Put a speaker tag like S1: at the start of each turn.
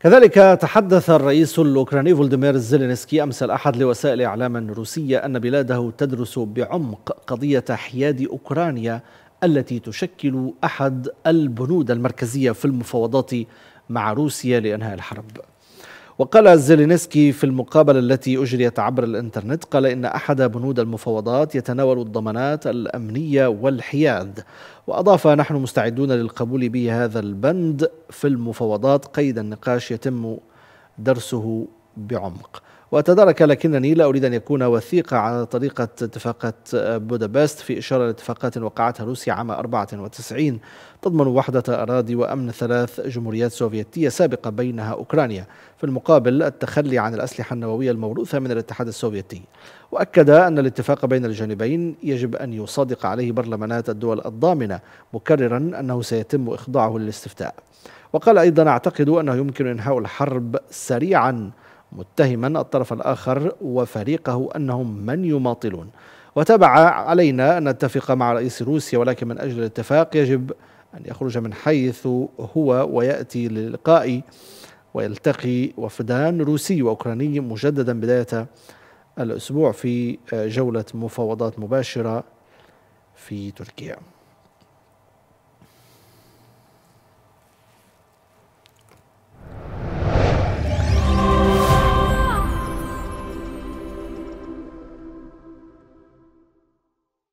S1: كذلك تحدث الرئيس الأوكراني فولديمير زيلينسكي أمس الأحد لوسائل إعلام روسية أن بلاده تدرس بعمق قضية حياد أوكرانيا التي تشكل أحد البنود المركزية في المفاوضات مع روسيا لإنهاء الحرب وقال زيلينسكي في المقابلة التي أجريت عبر الإنترنت قال إن أحد بنود المفاوضات يتناول الضمانات الأمنية والحياد وأضاف نحن مستعدون للقبول بهذا البند في المفاوضات قيد النقاش يتم درسه بعمق وتدارك لكنني لا أريد أن يكون وثيقة على طريقة اتفاقة بودابست في إشارة لاتفاقات وقعتها روسيا عام 94 تضمن وحدة أراضي وأمن ثلاث جمهوريات سوفيتية سابقة بينها أوكرانيا في المقابل التخلي عن الأسلحة النووية الموروثة من الاتحاد السوفيتي وأكد أن الاتفاق بين الجانبين يجب أن يصادق عليه برلمانات الدول الضامنة مكررا أنه سيتم إخضاعه للاستفتاء وقال أيضا أعتقد أنه يمكن إنهاء الحرب سريعا متهما الطرف الآخر وفريقه أنهم من يماطلون وتابع علينا أن نتفق مع رئيس روسيا ولكن من أجل الاتفاق يجب أن يخرج من حيث هو ويأتي للقاء ويلتقي وفدان روسي وأوكراني مجددا بداية الأسبوع في جولة مفاوضات مباشرة في تركيا